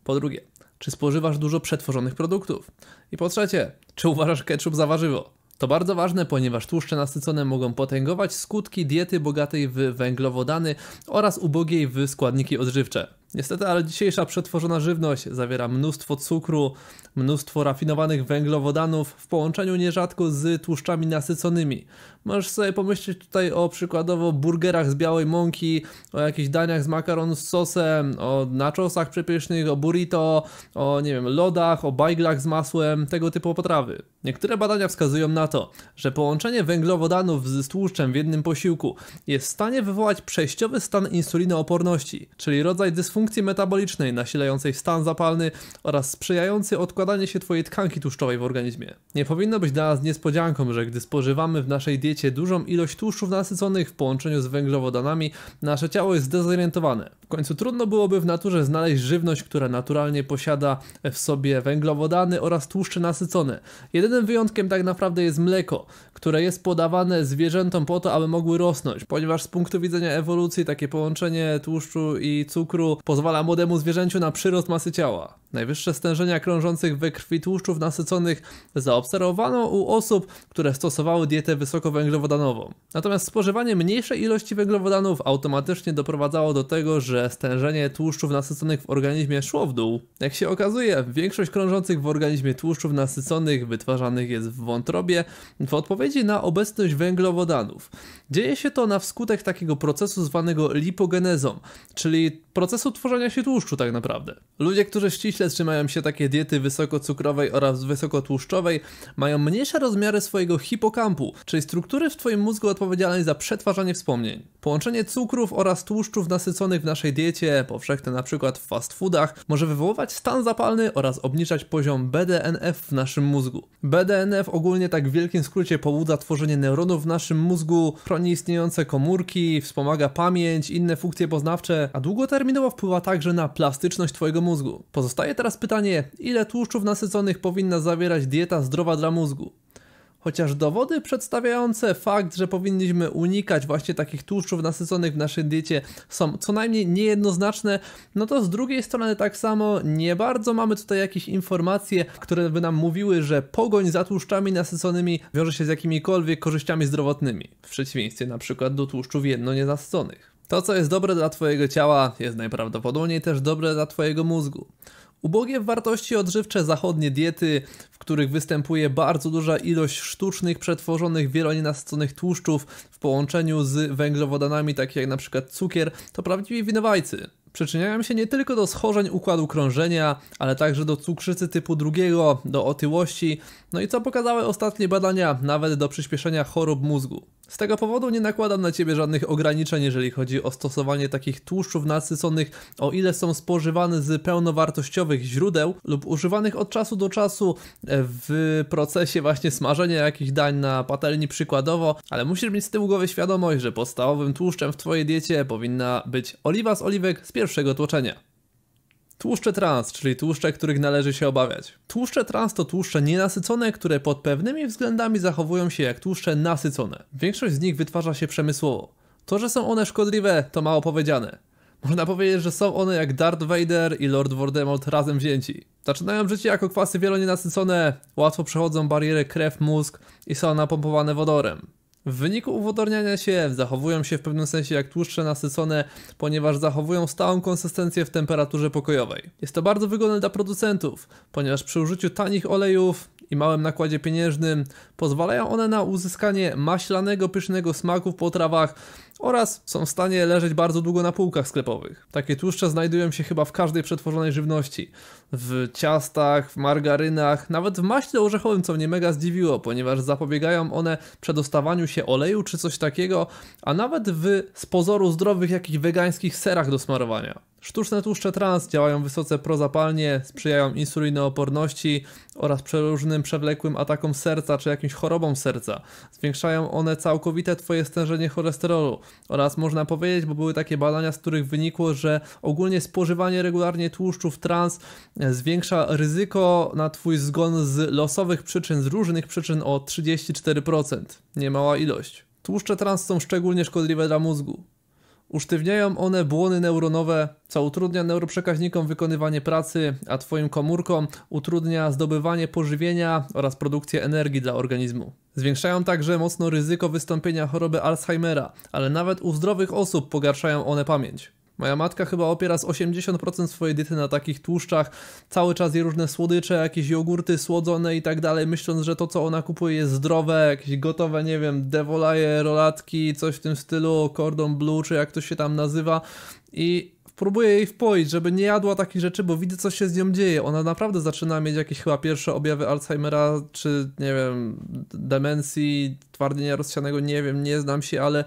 Po drugie, czy spożywasz dużo przetworzonych produktów? I po trzecie, czy uważasz ketchup za warzywo? To bardzo ważne, ponieważ tłuszcze nasycone mogą potęgować skutki diety bogatej w węglowodany oraz ubogiej w składniki odżywcze. Niestety, ale dzisiejsza przetworzona żywność zawiera mnóstwo cukru, mnóstwo rafinowanych węglowodanów w połączeniu nierzadko z tłuszczami nasyconymi. Możesz sobie pomyśleć tutaj o przykładowo burgerach z białej mąki, o jakichś daniach z makaron z sosem, o nachosach przepysznych, o burrito, o nie wiem, lodach, o bajglach z masłem, tego typu potrawy. Niektóre badania wskazują na to, że połączenie węglowodanów z tłuszczem w jednym posiłku jest w stanie wywołać przejściowy stan insulinooporności, czyli rodzaj dysfunkcji funkcji metabolicznej nasilającej stan zapalny oraz sprzyjający odkładaniu się Twojej tkanki tłuszczowej w organizmie. Nie powinno być dla nas niespodzianką, że gdy spożywamy w naszej diecie dużą ilość tłuszczów nasyconych w połączeniu z węglowodanami, nasze ciało jest zdezorientowane. W końcu trudno byłoby w naturze znaleźć żywność, która naturalnie posiada w sobie węglowodany oraz tłuszcze nasycone. Jedynym wyjątkiem tak naprawdę jest mleko, które jest podawane zwierzętom po to, aby mogły rosnąć, ponieważ z punktu widzenia ewolucji takie połączenie tłuszczu i cukru pozwala młodemu zwierzęciu na przyrost masy ciała. Najwyższe stężenia krążących we krwi tłuszczów nasyconych zaobserwowano u osób, które stosowały dietę wysokowęglowodanową. Natomiast spożywanie mniejszej ilości węglowodanów automatycznie doprowadzało do tego, że stężenie tłuszczów nasyconych w organizmie szło w dół. Jak się okazuje, większość krążących w organizmie tłuszczów nasyconych wytwarzanych jest w wątrobie w odpowiedzi na obecność węglowodanów. Dzieje się to na wskutek takiego procesu zwanego lipogenezą, czyli procesu tworzenia się tłuszczu tak naprawdę. Ludzie, którzy ściśle myślę, trzymają się takie diety wysokocukrowej oraz wysokotłuszczowej, mają mniejsze rozmiary swojego hipokampu, czyli struktury w Twoim mózgu odpowiedzialnej za przetwarzanie wspomnień. Połączenie cukrów oraz tłuszczów nasyconych w naszej diecie, powszechne na przykład w fast foodach, może wywoływać stan zapalny oraz obniżać poziom BDNF w naszym mózgu. BDNF ogólnie tak w wielkim skrócie połudza tworzenie neuronów w naszym mózgu, chroni istniejące komórki, wspomaga pamięć, inne funkcje poznawcze, a długoterminowo wpływa także na plastyczność Twojego mózgu. Pozostaje i teraz pytanie, ile tłuszczów nasyconych powinna zawierać dieta zdrowa dla mózgu? Chociaż dowody przedstawiające fakt, że powinniśmy unikać właśnie takich tłuszczów nasyconych w naszej diecie są co najmniej niejednoznaczne, no to z drugiej strony tak samo nie bardzo mamy tutaj jakieś informacje, które by nam mówiły, że pogoń za tłuszczami nasyconymi wiąże się z jakimikolwiek korzyściami zdrowotnymi, w przeciwieństwie na przykład do tłuszczów jedno nienasyconych. To, co jest dobre dla Twojego ciała, jest najprawdopodobniej też dobre dla Twojego mózgu. Ubogie wartości odżywcze zachodnie diety, w których występuje bardzo duża ilość sztucznych, przetworzonych, wielonienasyconych tłuszczów w połączeniu z węglowodanami, takich jak np. cukier, to prawdziwi winowajcy przyczyniają się nie tylko do schorzeń układu krążenia, ale także do cukrzycy typu drugiego, do otyłości, no i co pokazały ostatnie badania, nawet do przyspieszenia chorób mózgu. Z tego powodu nie nakładam na Ciebie żadnych ograniczeń, jeżeli chodzi o stosowanie takich tłuszczów nasyconych, o ile są spożywane z pełnowartościowych źródeł lub używanych od czasu do czasu e, w procesie właśnie smażenia jakichś dań na patelni przykładowo, ale musisz mieć z tyłu głowy świadomość, że podstawowym tłuszczem w Twojej diecie powinna być oliwa z oliwek z pierwszego tłoczenia. Tłuszcze trans, czyli tłuszcze, których należy się obawiać. Tłuszcze trans to tłuszcze nienasycone, które pod pewnymi względami zachowują się jak tłuszcze nasycone. Większość z nich wytwarza się przemysłowo. To, że są one szkodliwe, to mało powiedziane. Można powiedzieć, że są one jak Darth Vader i Lord Voldemort razem wzięci. Zaczynają życie jako kwasy wielonienasycone, łatwo przechodzą barierę krew-mózg i są napompowane wodorem. W wyniku uwodorniania się zachowują się w pewnym sensie jak tłuszcze nasycone, ponieważ zachowują stałą konsystencję w temperaturze pokojowej. Jest to bardzo wygodne dla producentów, ponieważ przy użyciu tanich olejów i małym nakładzie pieniężnym pozwalają one na uzyskanie maślanego, pysznego smaku w potrawach oraz są w stanie leżeć bardzo długo na półkach sklepowych. Takie tłuszcze znajdują się chyba w każdej przetworzonej żywności w ciastach, w margarynach, nawet w maśle orzechowym, co mnie mega zdziwiło, ponieważ zapobiegają one przedostawaniu się oleju czy coś takiego, a nawet w z pozoru zdrowych jakichś wegańskich serach do smarowania. Sztuczne tłuszcze trans działają wysoce prozapalnie, sprzyjają insulinooporności oraz przeróżnym przewlekłym atakom serca czy jakimś chorobom serca. Zwiększają one całkowite twoje stężenie cholesterolu oraz można powiedzieć, bo były takie badania, z których wynikło, że ogólnie spożywanie regularnie tłuszczów trans e, zwiększa ryzyko na twój zgon z losowych przyczyn, z różnych przyczyn o 34%. Niemała ilość. Tłuszcze trans są szczególnie szkodliwe dla mózgu. Usztywniają one błony neuronowe, co utrudnia neuroprzekaźnikom wykonywanie pracy, a twoim komórkom utrudnia zdobywanie pożywienia oraz produkcję energii dla organizmu. Zwiększają także mocno ryzyko wystąpienia choroby Alzheimera, ale nawet u zdrowych osób pogarszają one pamięć. Moja matka chyba opiera z 80% swojej diety na takich tłuszczach, cały czas je różne słodycze, jakieś jogurty słodzone i tak dalej, myśląc, że to co ona kupuje jest zdrowe, jakieś gotowe, nie wiem, devolaje, rolatki, coś w tym stylu, cordon blue, czy jak to się tam nazywa i próbuję jej wpoić, żeby nie jadła takich rzeczy, bo widzę, co się z nią dzieje. Ona naprawdę zaczyna mieć jakieś chyba pierwsze objawy Alzheimera, czy nie wiem, demencji, twardnienia rozsianego, nie wiem, nie znam się, ale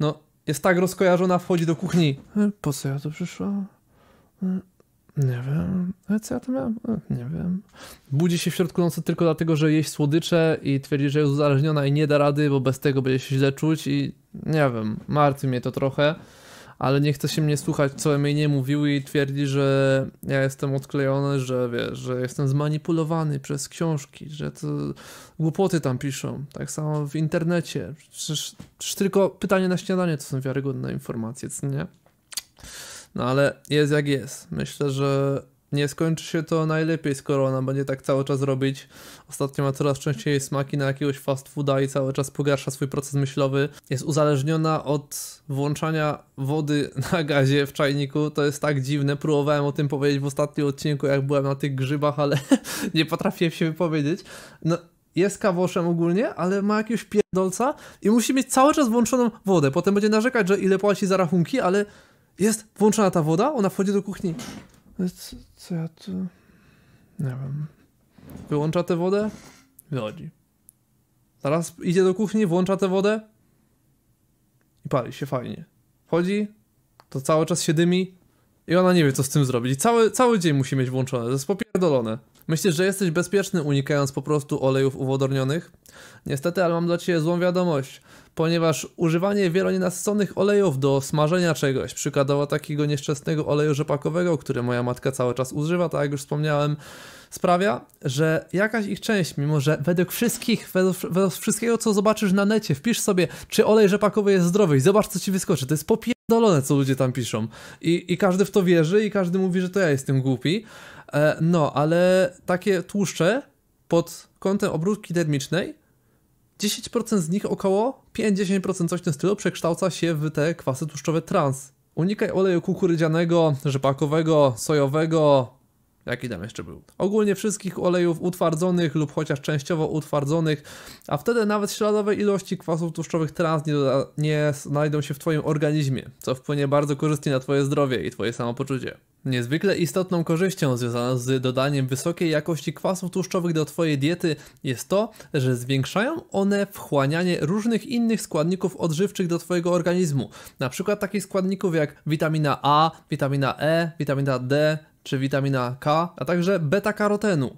no jest tak rozkojarzona, wchodzi do kuchni. E, po co ja tu przyszłam? E, nie wiem. E, co ja tu miałem? Nie wiem. Budzi się w środku nocy tylko dlatego, że jeść słodycze i twierdzi, że jest uzależniona i nie da rady, bo bez tego będzie się źle czuć i nie wiem. Martwi mnie to trochę ale nie chce się mnie słuchać, co mi nie mówił i twierdzi, że ja jestem odklejony, że wiesz, że jestem zmanipulowany przez książki, że to głupoty tam piszą. Tak samo w internecie. Przecież, przecież tylko pytanie na śniadanie to są wiarygodne informacje, co nie? No ale jest jak jest. Myślę, że nie skończy się to najlepiej, skoro ona będzie tak cały czas robić. Ostatnio ma coraz częściej smaki na jakiegoś fast fooda i cały czas pogarsza swój proces myślowy. Jest uzależniona od włączania wody na gazie w czajniku. To jest tak dziwne. Próbowałem o tym powiedzieć w ostatnim odcinku, jak byłem na tych grzybach, ale nie potrafiłem się wypowiedzieć. No, jest kawoszem ogólnie, ale ma jakiegoś pierdolca i musi mieć cały czas włączoną wodę. Potem będzie narzekać, że ile płaci za rachunki, ale jest włączona ta woda, ona wchodzi do kuchni. Co, co ja tu... Nie wiem. Wyłącza tę wodę? Wychodzi. Zaraz idzie do kuchni, włącza tę wodę i pali się fajnie. Chodzi, to cały czas się dymi i ona nie wie, co z tym zrobić. I cały, cały dzień musi mieć włączone, to jest popierdolone. Myślisz, że jesteś bezpieczny unikając po prostu olejów uwodornionych? Niestety, ale mam dla Ciebie złą wiadomość, ponieważ używanie wielonienasyconych olejów do smażenia czegoś, przykładowo takiego nieszczęsnego oleju rzepakowego, który moja matka cały czas używa, tak jak już wspomniałem, sprawia, że jakaś ich część, mimo że według wszystkich, według, według wszystkiego co zobaczysz na necie, wpisz sobie, czy olej rzepakowy jest zdrowy i zobacz co Ci wyskoczy, to jest popierdolone co ludzie tam piszą. I, I każdy w to wierzy i każdy mówi, że to ja jestem głupi. E, no, ale takie tłuszcze pod kątem obróbki termicznej 10% z nich, około 5-10% coś w tym stylu, przekształca się w te kwasy tłuszczowe trans. Unikaj oleju kukurydzianego, rzepakowego, sojowego, Jaki tam jeszcze był? Ogólnie wszystkich olejów utwardzonych lub chociaż częściowo utwardzonych, a wtedy nawet śladowe ilości kwasów tłuszczowych trans nie, doda, nie znajdą się w Twoim organizmie, co wpłynie bardzo korzystnie na Twoje zdrowie i Twoje samopoczucie. Niezwykle istotną korzyścią związaną z dodaniem wysokiej jakości kwasów tłuszczowych do Twojej diety jest to, że zwiększają one wchłanianie różnych innych składników odżywczych do Twojego organizmu, na przykład takich składników jak witamina A, witamina E, witamina D, czy witamina K, a także beta-karotenu.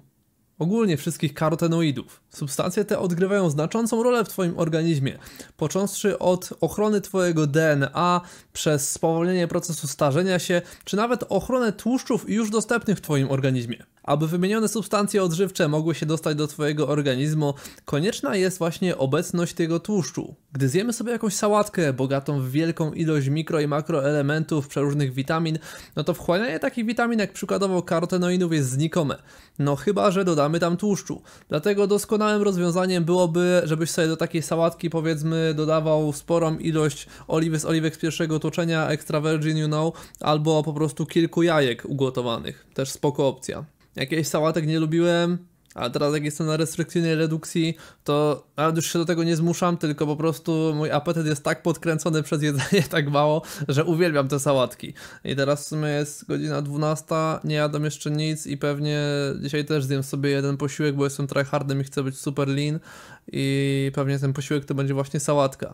Ogólnie wszystkich karotenoidów. Substancje te odgrywają znaczącą rolę w Twoim organizmie, począwszy od ochrony Twojego DNA, przez spowolnienie procesu starzenia się, czy nawet ochronę tłuszczów już dostępnych w Twoim organizmie. Aby wymienione substancje odżywcze mogły się dostać do Twojego organizmu, konieczna jest właśnie obecność tego tłuszczu. Gdy zjemy sobie jakąś sałatkę bogatą w wielką ilość mikro i makroelementów, przeróżnych witamin, no to wchłanianie takich witamin jak przykładowo karotenoinów, jest znikome. No chyba, że dodamy tam tłuszczu. Dlatego doskonałym rozwiązaniem byłoby, żebyś sobie do takiej sałatki powiedzmy dodawał sporą ilość oliwy z oliwek z pierwszego toczenia, extra virgin you know, albo po prostu kilku jajek ugotowanych. Też spoko opcja jakiejś sałatek nie lubiłem, ale teraz jak jestem na restrykcyjnej redukcji, to nawet już się do tego nie zmuszam, tylko po prostu mój apetyt jest tak podkręcony przez jedzenie tak mało, że uwielbiam te sałatki. I teraz w sumie jest godzina 12, nie jadam jeszcze nic i pewnie dzisiaj też zjem sobie jeden posiłek, bo jestem tryhardem i chcę być super lean i pewnie ten posiłek to będzie właśnie sałatka.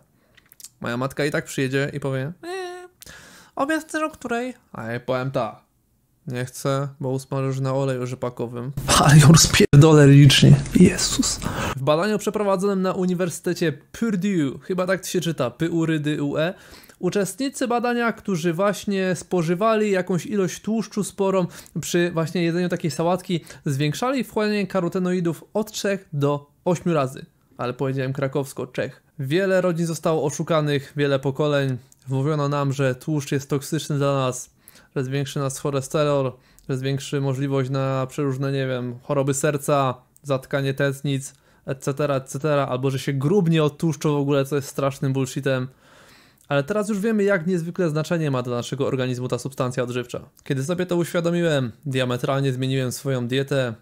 Moja matka i tak przyjedzie i powie eee, obiad też o której? A ja powiem tak, nie chcę, bo usmażysz na oleju rzepakowym. Ale ją rozpierdolę licznie. Jezus. W badaniu przeprowadzonym na Uniwersytecie Purdue, chyba tak się czyta, P-U-R-D-U-E, Uczestnicy badania, którzy właśnie spożywali jakąś ilość tłuszczu sporą przy właśnie jedzeniu takiej sałatki, zwiększali wchłanianie karotenoidów od 3 do 8 razy. Ale powiedziałem krakowsko, Czech. Wiele rodzin zostało oszukanych, wiele pokoleń. Mówiono nam, że tłuszcz jest toksyczny dla nas zwiększy nas cholesterol, zwiększy możliwość na przeróżne, nie wiem, choroby serca, zatkanie tętnic, etc., etc., albo że się grubnie odtłuszczą w ogóle, co jest strasznym bullshitem. Ale teraz już wiemy, jak niezwykle znaczenie ma dla naszego organizmu ta substancja odżywcza. Kiedy sobie to uświadomiłem, diametralnie zmieniłem swoją dietę.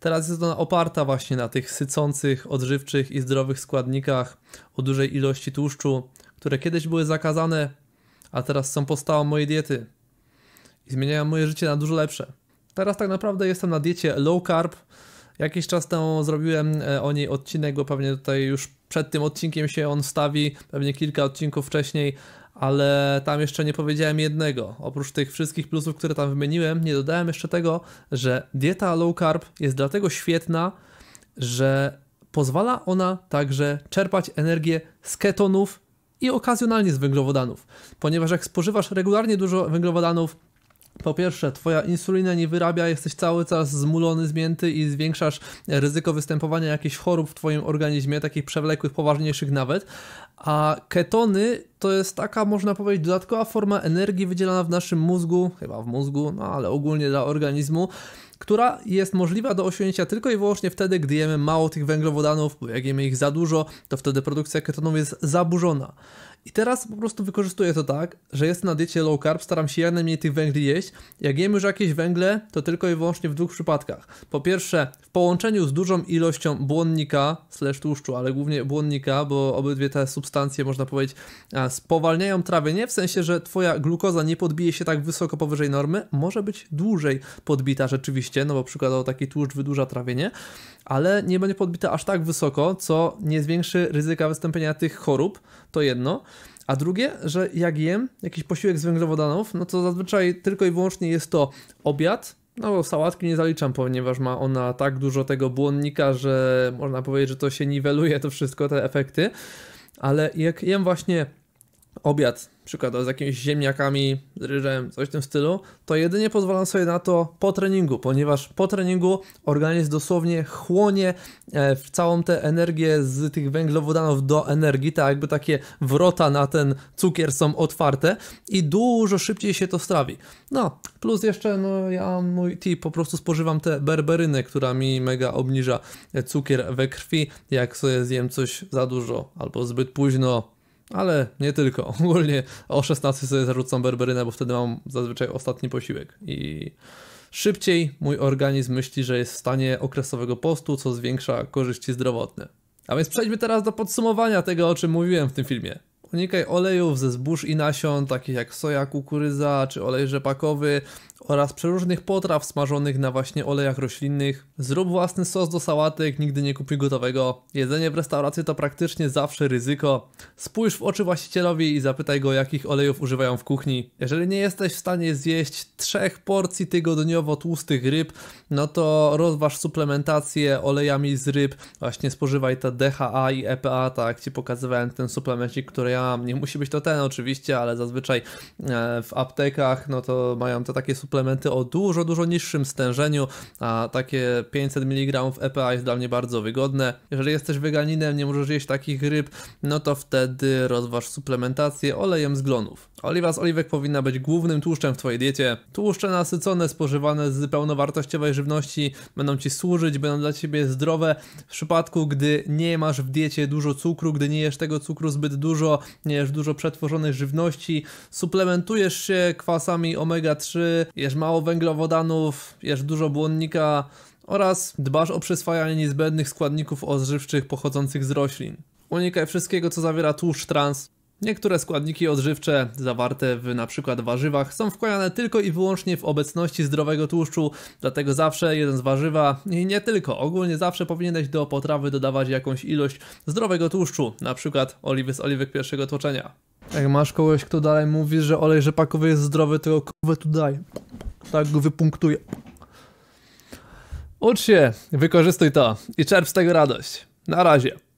Teraz jest ona oparta właśnie na tych sycących, odżywczych i zdrowych składnikach o dużej ilości tłuszczu, które kiedyś były zakazane, a teraz są podstawą mojej diety i zmieniają moje życie na dużo lepsze. Teraz tak naprawdę jestem na diecie low carb. Jakiś czas temu zrobiłem e, o niej odcinek, bo pewnie tutaj już przed tym odcinkiem się on stawi, pewnie kilka odcinków wcześniej, ale tam jeszcze nie powiedziałem jednego. Oprócz tych wszystkich plusów, które tam wymieniłem, nie dodałem jeszcze tego, że dieta low carb jest dlatego świetna, że pozwala ona także czerpać energię z ketonów i okazjonalnie z węglowodanów, ponieważ jak spożywasz regularnie dużo węglowodanów, po pierwsze, twoja insulina nie wyrabia, jesteś cały czas zmulony, zmięty i zwiększasz ryzyko występowania jakichś chorób w twoim organizmie, takich przewlekłych, poważniejszych nawet. A ketony to jest taka, można powiedzieć, dodatkowa forma energii wydzielana w naszym mózgu, chyba w mózgu, no ale ogólnie dla organizmu, która jest możliwa do osiągnięcia tylko i wyłącznie wtedy, gdy jemy mało tych węglowodanów, bo jak jemy ich za dużo, to wtedy produkcja ketonów jest zaburzona. I teraz po prostu wykorzystuję to tak, że jestem na diecie low carb, staram się jak najmniej tych węgli jeść. Jak jem już jakieś węgle, to tylko i wyłącznie w dwóch przypadkach. Po pierwsze, w połączeniu z dużą ilością błonnika, slash tłuszczu, ale głównie błonnika, bo obydwie te substancje, można powiedzieć, spowalniają trawienie, w sensie, że twoja glukoza nie podbije się tak wysoko powyżej normy, może być dłużej podbita rzeczywiście, no bo przykładowo taki tłuszcz wydłuża trawienie ale nie będzie podbite aż tak wysoko, co nie zwiększy ryzyka wystąpienia tych chorób, to jedno. A drugie, że jak jem jakiś posiłek z węglowodanów, no to zazwyczaj tylko i wyłącznie jest to obiad, no bo sałatki nie zaliczam, ponieważ ma ona tak dużo tego błonnika, że można powiedzieć, że to się niweluje to wszystko, te efekty. Ale jak jem właśnie obiad, przykład z jakimiś ziemniakami, ryżem, coś w tym stylu, to jedynie pozwalam sobie na to po treningu, ponieważ po treningu organizm dosłownie chłonie e, w całą tę energię z tych węglowodanów do energii, tak jakby takie wrota na ten cukier są otwarte i dużo szybciej się to strawi. No, plus jeszcze, no ja mój tip, po prostu spożywam tę berberynę, która mi mega obniża cukier we krwi, jak sobie zjem coś za dużo albo zbyt późno, ale nie tylko. Ogólnie o 16 sobie zarzucam berberynę, bo wtedy mam zazwyczaj ostatni posiłek. I szybciej mój organizm myśli, że jest w stanie okresowego postu, co zwiększa korzyści zdrowotne. A więc przejdźmy teraz do podsumowania tego, o czym mówiłem w tym filmie. Unikaj olejów ze zbóż i nasion, takich jak soja, kukurydza czy olej rzepakowy oraz przeróżnych potraw smażonych na właśnie olejach roślinnych. Zrób własny sos do sałatek, nigdy nie kupi gotowego. Jedzenie w restauracji to praktycznie zawsze ryzyko. Spójrz w oczy właścicielowi i zapytaj go, jakich olejów używają w kuchni. Jeżeli nie jesteś w stanie zjeść trzech porcji tygodniowo tłustych ryb, no to rozważ suplementację olejami z ryb. Właśnie spożywaj te DHA i EPA, tak jak Ci pokazywałem ten suplemencik, który ja nie musi być to ten oczywiście, ale zazwyczaj e, w aptekach no to mają te takie suplementy o dużo, dużo niższym stężeniu, a takie 500 mg EPA jest dla mnie bardzo wygodne. Jeżeli jesteś weganinem, nie możesz jeść takich ryb, no to wtedy rozważ suplementację olejem z glonów. Oliwa z oliwek powinna być głównym tłuszczem w Twojej diecie. Tłuszcze nasycone, spożywane z pełnowartościowej żywności będą Ci służyć, będą dla Ciebie zdrowe. W przypadku, gdy nie masz w diecie dużo cukru, gdy nie jesz tego cukru zbyt dużo, nie jesz dużo przetworzonej żywności, suplementujesz się kwasami omega-3, jesz mało węglowodanów, jesz dużo błonnika oraz dbasz o przyswajanie niezbędnych składników odżywczych pochodzących z roślin. Unikaj wszystkiego, co zawiera tłuszcz trans, Niektóre składniki odżywcze zawarte w np. warzywach są wkładane tylko i wyłącznie w obecności zdrowego tłuszczu, dlatego zawsze jeden z warzywa i nie tylko, ogólnie zawsze powinieneś do potrawy dodawać jakąś ilość zdrowego tłuszczu, np. oliwy z oliwek pierwszego tłoczenia. Jak masz kogoś, kto dalej mówi, że olej rzepakowy jest zdrowy, to go kurwę tu daj. Tak go wypunktuję. Ucz się, wykorzystuj to i czerp z tego radość. Na razie.